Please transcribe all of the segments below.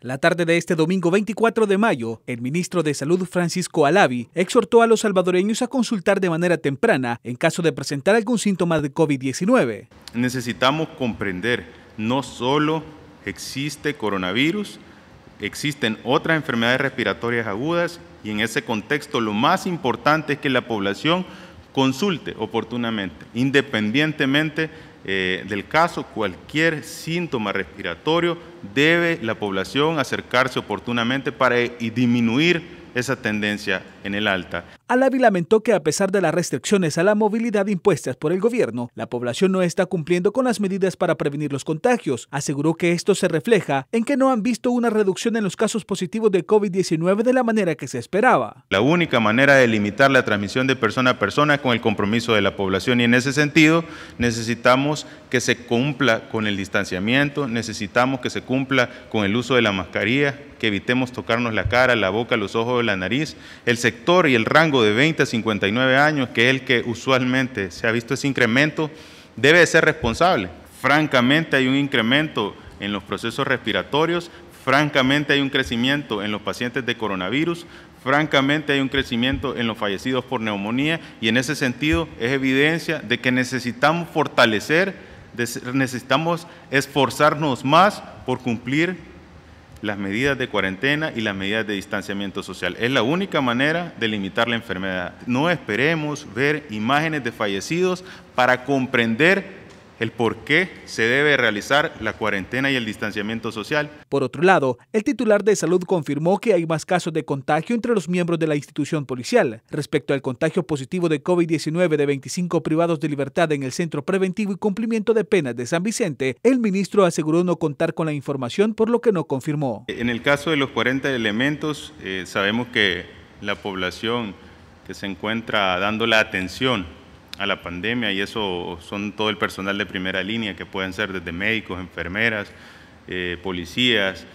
La tarde de este domingo 24 de mayo, el ministro de Salud Francisco Alavi exhortó a los salvadoreños a consultar de manera temprana en caso de presentar algún síntoma de COVID-19. Necesitamos comprender, no solo existe coronavirus, existen otras enfermedades respiratorias agudas y en ese contexto lo más importante es que la población consulte oportunamente, independientemente eh, del caso, cualquier síntoma respiratorio, debe la población acercarse oportunamente para eh, y disminuir esa tendencia en el alta. Alavi lamentó que a pesar de las restricciones a la movilidad impuestas por el gobierno, la población no está cumpliendo con las medidas para prevenir los contagios. Aseguró que esto se refleja en que no han visto una reducción en los casos positivos de COVID-19 de la manera que se esperaba. La única manera de limitar la transmisión de persona a persona con el compromiso de la población y en ese sentido necesitamos que se cumpla con el distanciamiento, necesitamos que se cumpla con el uso de la mascarilla, que evitemos tocarnos la cara, la boca, los ojos, la nariz. El sector y el rango de 20 a 59 años, que es el que usualmente se ha visto ese incremento, debe ser responsable. Francamente hay un incremento en los procesos respiratorios, francamente hay un crecimiento en los pacientes de coronavirus, francamente hay un crecimiento en los fallecidos por neumonía y en ese sentido es evidencia de que necesitamos fortalecer, necesitamos esforzarnos más por cumplir las medidas de cuarentena y las medidas de distanciamiento social. Es la única manera de limitar la enfermedad. No esperemos ver imágenes de fallecidos para comprender el por qué se debe realizar la cuarentena y el distanciamiento social. Por otro lado, el titular de salud confirmó que hay más casos de contagio entre los miembros de la institución policial. Respecto al contagio positivo de COVID-19 de 25 privados de libertad en el Centro Preventivo y Cumplimiento de Penas de San Vicente, el ministro aseguró no contar con la información, por lo que no confirmó. En el caso de los 40 elementos, eh, sabemos que la población que se encuentra dando la atención a la pandemia y eso son todo el personal de primera línea que pueden ser desde médicos, enfermeras, eh, policías,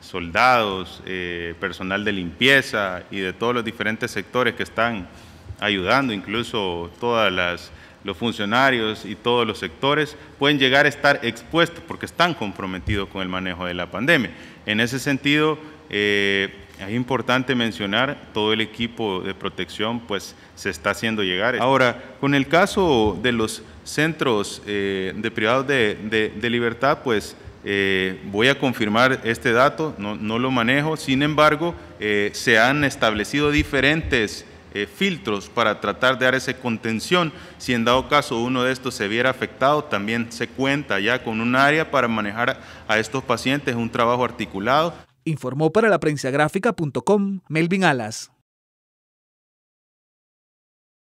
soldados, eh, personal de limpieza y de todos los diferentes sectores que están ayudando, incluso todas las los funcionarios y todos los sectores pueden llegar a estar expuestos porque están comprometidos con el manejo de la pandemia. En ese sentido, eh, es importante mencionar todo el equipo de protección, pues se está haciendo llegar. Ahora, con el caso de los centros eh, de privados de, libertad, pues eh, voy a confirmar este dato, no, lo manejo, sin embargo, eh, se han establecido diferentes filtros para tratar de dar esa contención. Si en dado caso uno de estos se viera afectado, también se cuenta ya con un área para manejar a estos pacientes, un trabajo articulado. Informó para la prensa gráfica.com Melvin Alas.